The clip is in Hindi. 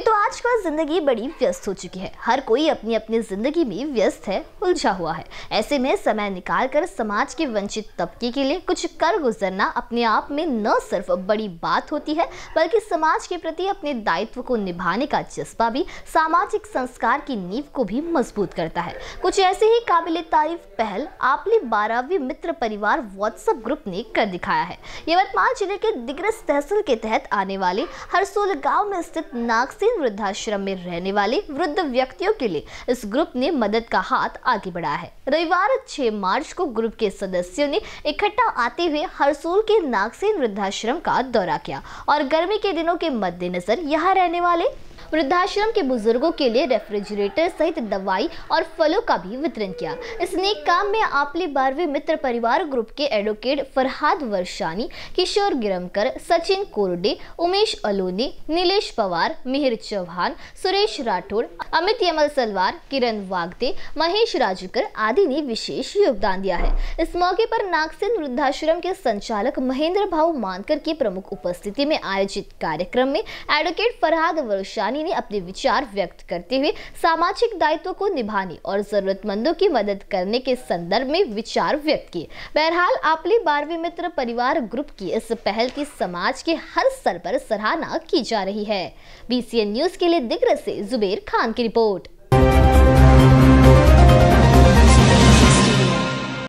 यूँ तो आजकल ज़िंदगी बड़ी व्यस्त हो चुकी है हर कोई अपनी अपनी ज़िंदगी में व्यस्त है उलझा हुआ है ऐसे में समय निकाल कर समाज के वंचित तबके के लिए कुछ कर गुजरना अपने आप में न सिर्फ बड़ी बात होती है बल्कि समाज के प्रति अपने दायित्व को निभाने का जज्बा भी सामाजिक संस्कार की नींव को भी मजबूत करता है कुछ ऐसे ही काबिल तारीफ पहल आपली बारहवीं मित्र परिवार व्हाट्सएप ग्रुप ने कर दिखाया है यवतमाल जिले के दिग्रस तहसील के तहत आने वाले हरसोल गाँव में स्थित नागसी वृद्धाश्रम में रहने वाले वृद्ध व्यक्तियों के लिए इस ग्रुप ने मदद का हाथ आगे बढ़ाया है रविवार 6 मार्च को ग्रुप के सदस्यों ने इकट्ठा आते हुए हरसूल के नागसेन वृद्धाश्रम का दौरा किया और गर्मी के दिनों के मद्देनजर यहाँ रहने वाले वृद्धाश्रम के बुजुर्गों के लिए रेफ्रिजरेटर सहित दवाई और फलों का भी वितरण किया इस नेक काम में आपले बारहवें मित्र परिवार ग्रुप के एडवोकेट फरहाद वर्षानी किशोर गिरमकर सचिन कोरडे उमेश अलोनी नीलेश पवार मिहिर चौहान सुरेश राठौड़ अमित यमल सलवार किरण वागदे महेश राजूकर आदि ने विशेष योगदान दिया है इस मौके पर नागसेन वृद्धाश्रम के संचालक महेंद्र भाव मानकर की प्रमुख उपस्थिति में आयोजित कार्यक्रम में एडवोकेट फरहाद वर्षानी ईरानी ने अपने विचार व्यक्त करते हुए सामाजिक दायित्व को निभाने और जरूरतमंदों की मदद करने के संदर्भ में विचार व्यक्त किए बहरहाल आपली बारहवीं मित्र परिवार ग्रुप की इस पहल की समाज के हर स्तर पर सराहना की जा रही है बी न्यूज के लिए दिग्र से जुबेर खान की रिपोर्ट